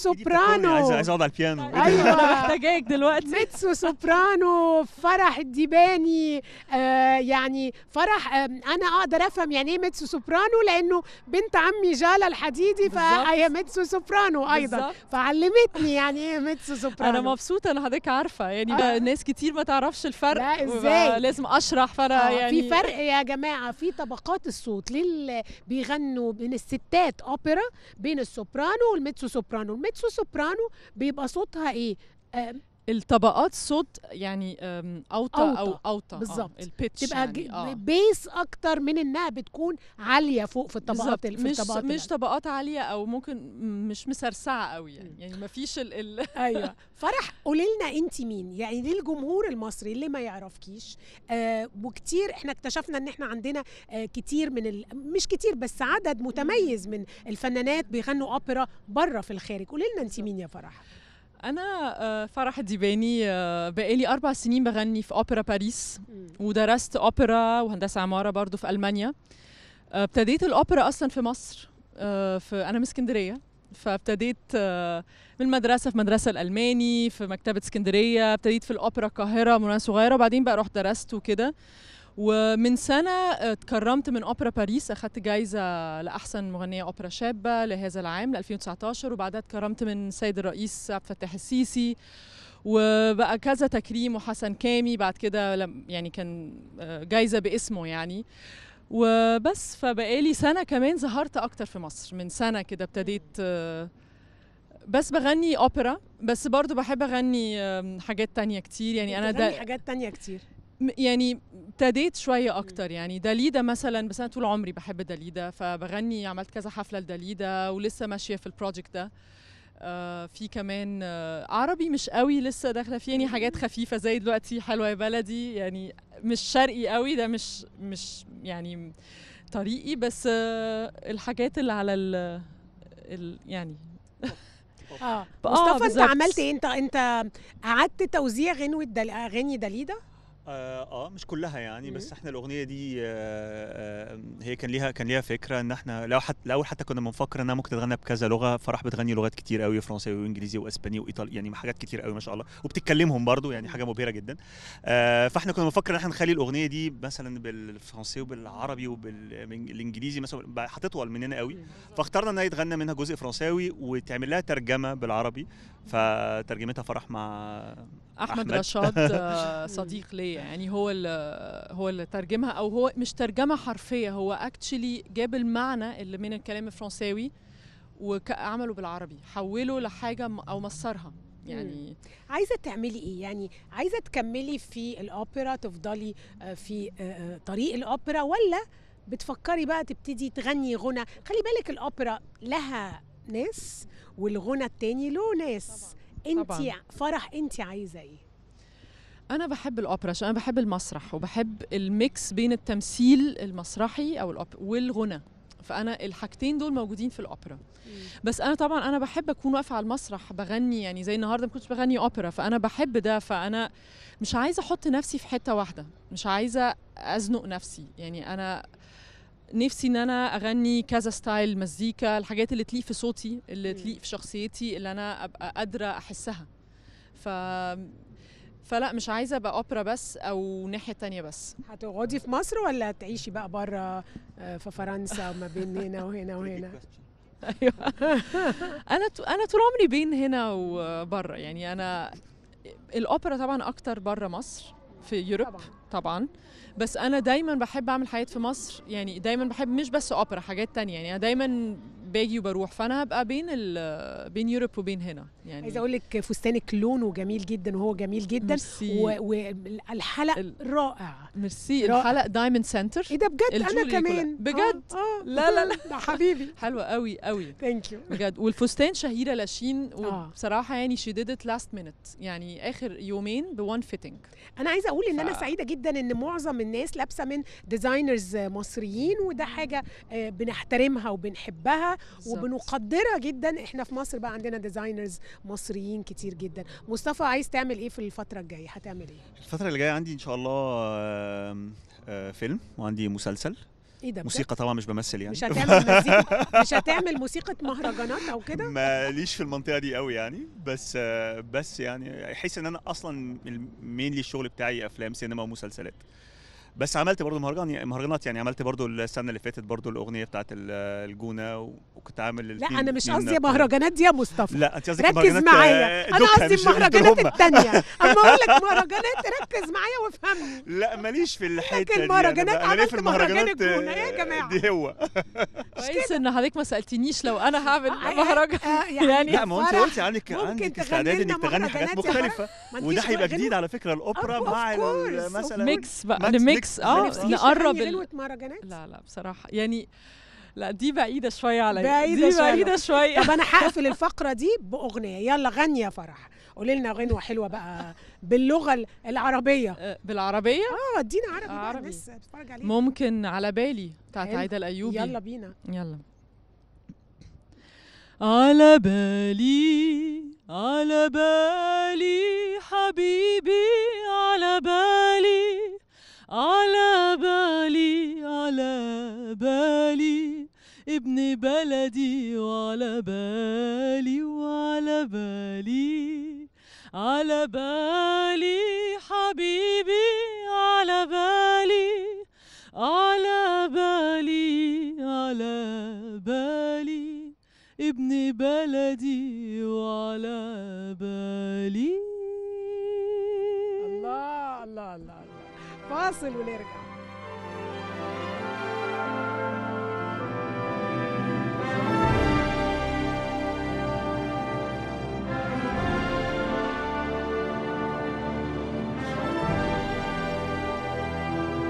سوبرانو عايز اقعد على البيانو ايوه محتاجاك دلوقتي ميتسو سوبرانو فرح الديباني آه يعني فرح آه انا اقدر افهم يعني ايه ميتسو سوبرانو لانه بنت عمي جالا الحديدي فهي ميتسو سوبرانو ايضا فعلمتني يعني ايه ميتسو سوبرانو انا مبسوطه ان حضرتك عارفه يعني آه. ناس كتير ما تعرفش الفرق لا ازاي لازم اشرح فانا آه. يعني في فرق يا جماعه في طبقات الصوت للي بيغنوا بين الستات اوبرا بين السوبرانو والميتسو سوبرانو ميتسو سوبرانو بيبقى صوتها ايه الطبقات صوت يعني اوطى او اوطى آه، بالظبط آه البيتش تبقى يعني آه. بيس اكتر من انها بتكون عاليه فوق في الطبقات في مش الطبقات مش طبقات عاليه او ممكن مش مسرسعه قوي يعني يعني ما ال ال ايوه فرح قولي لنا انت مين يعني ليه الجمهور المصري اللي ما يعرفكيش آه وكتير احنا اكتشفنا ان احنا عندنا آه كتير من ال... مش كتير بس عدد متميز من الفنانات بيغنوا اوبرا بره في الخارج قولي لنا انت مين يا فرح انا آه، فرح الديباني آه، بقالي اربع سنين بغني في اوبرا باريس ودرست اوبرا وهندسه عماره برضو في المانيا آه، ابتديت الاوبرا اصلا في مصر في انا من اسكندريه فابتديت من المدرسة في مدرسة الألماني في مكتبة اسكندرية ابتديت في الأوبرا القاهرة من صغيرة وبعدين بقى رحت درست وكده ومن سنه آه، اتكرمت من اوبرا باريس اخذت جايزه لاحسن مغنيه اوبرا شابه لهذا العام 2019 وبعدها اتكرمت من سيد الرئيس عبد الفتاح السيسي وبقى كذا تكريم وحسن كامي بعد كده يعني كان آه، جايزه باسمه يعني وبس فبقالي سنه كمان ظهرت اكتر في مصر من سنه كده ابتديت آه، بس بغني اوبرا بس برضو بحب اغني حاجات تانية كتير يعني انا ده حاجات تانية كتير يعني ابتديت شوية أكتر يعني داليدا مثلا بس أنا طول عمري بحب داليدا فبغني عملت كذا حفلة لداليدا ولسه ماشية في البروجكت ده آه في كمان آه عربي مش قوي لسه داخله فيه يعني حاجات خفيفه زي دلوقتي حلوه يا بلدي يعني مش شرقي قوي ده مش مش يعني طريقي بس آه الحاجات اللي على ال, ال يعني آه. اه مصطفى انت عملت ايه انت انت قعدت توزيع غنوه اغاني داليدا آه،, آه, مش كلها يعني بس احنا الاغنيه دي آه آه هي كان ليها كان ليها فكره ان احنا لو حتى الاول حتى كنا بنفكر انها ممكن تتغنى بكذا لغه فراح بتغني لغات كتير قوي فرنساوي وانجليزي واسباني وايطالي يعني حاجات كتير قوي ما شاء الله وبتتكلمهم برضو يعني حاجه مبهره جدا آه فاحنا كنا بنفكر ان احنا نخلي الاغنيه دي مثلا بالفرنسي وبالعربي وبالانجليزي مثلا هتطول مننا قوي فاخترنا انها يتغنى منها جزء فرنساوي وتعمل لها ترجمه بالعربي فترجمتها فرح مع احمد, أحمد. رشاد صديق لي حرفيه يعني هو اللي هو اللي ترجمها او هو مش ترجمه حرفيه هو اكشلي جاب المعنى اللي من الكلام الفرنساوي وعمله بالعربي حوله لحاجه او مصرها يعني مم. عايزه تعملي ايه يعني عايزه تكملي في الاوبرا تفضلي آه، في آه، آه، طريق الاوبرا ولا بتفكري بقى تبتدي تغني غنى خلي بالك الاوبرا لها ناس والغنى التاني له ناس انت فرح انت عايزه ايه انا بحب الاوبرا عشان انا بحب المسرح وبحب الميكس بين التمثيل المسرحي او والغنى فانا الحاجتين دول موجودين في الاوبرا بس انا طبعا انا بحب اكون واقفه على المسرح بغني يعني زي النهارده ما كنتش بغني اوبرا فانا بحب ده فانا مش عايزه احط نفسي في حته واحده مش عايزه ازنق نفسي يعني انا نفسي ان انا اغني كذا ستايل مزيكا الحاجات اللي تليق في صوتي اللي تليق في شخصيتي اللي انا ابقى قادره احسها ف فلا مش عايزه ابقى اوبرا بس او ناحيه تانية بس هتقعدي في مصر ولا تعيشي بقى بره آه، في فرنسا ما بين هنا وهنا وهنا ايوه انا انا طول عمري بين هنا وبره يعني انا الاوبرا طبعا اكتر بره مصر في يوروب طبعا. طبعا بس انا دايما بحب اعمل حاجات في مصر يعني دايما بحب مش بس اوبرا حاجات تانية يعني انا دايما باجي وبروح فانا هبقى بين بين يوروب وبين هنا يعني عايزه اقول لك فستانك لونه جميل جدا وهو جميل جدا والحلق ال... رائع ميرسي رائع. الحلق دايموند سنتر ايه ده بجد انا كمان بجد آه. آه. لا لا لا ده حبيبي حلوه قوي قوي ثانك يو بجد والفستان شهيره لاشين آه. وبصراحه يعني شي ديدت لاست مينت يعني اخر يومين بوان فيتنج انا عايزه اقول ان ف... انا سعيده جدا ان معظم الناس لابسه من ديزاينرز مصريين وده حاجه آه، بنحترمها وبنحبها وبنقدرها جدا احنا في مصر بقى عندنا ديزاينرز مصريين كتير جدا مصطفى عايز تعمل ايه في الفتره الجايه هتعمل ايه الفتره اللي جايه عندي ان شاء الله آه، فيلم وعندي مسلسل ايه ده موسيقى طبعا مش بمثل يعني مش هتعمل موسيقى مش هتعمل موسيقى مهرجانات او كده ماليش في المنطقه دي قوي يعني بس آه، بس يعني احس ان انا اصلا مينلي الشغل بتاعي افلام سينما ومسلسلات بس عملت برضو مهرجان مهرجانات يعني عملت برضو السنه اللي فاتت برضو الاغنيه بتاعت آه، الجونه كنت عامل لا انا مش قصدي مهرجانات دي يا مصطفى لا انت قصدك ركز معايا آه، انا قصدي المهرجانات الثانيه اما اقول لك مهرجانات ركز معايا وافهمني لا ماليش في الحته دي المهرجانات عملت مهرجان الجونه آه، إيه يا جماعه دي هو كويس ان حضرتك ما سالتنيش لو انا هعمل مهرجان آه، يعني, يعني لا ما انت قلتي عندك عندك استعداد انك تغني حاجات مختلفه وده هيبقى جديد على فكره الاوبرا مع مثلا ميكس بقى ميكس اه نقرب لا لا بصراحه يعني لا دي بعيده شويه عليا بعيده دي شوية بعيده شويه طب انا هقفل الفقره دي باغنيه يلا غني يا فرح قولي لنا غنوه حلوه بقى باللغه العربيه أه، بالعربيه اه ادينا عربي, عربي. بس اتفرج بتتفرج ممكن على بالي بتاعت عايده الايوبي يلا بينا يلا على بالي على بالي حبيبي ابن بلدي وعلى بالي وعلى بالي على بالي حبيبي على بالي على بالي على بالي ابن بلدي وعلى بالي الله الله الله, الله. فاصل ونرجع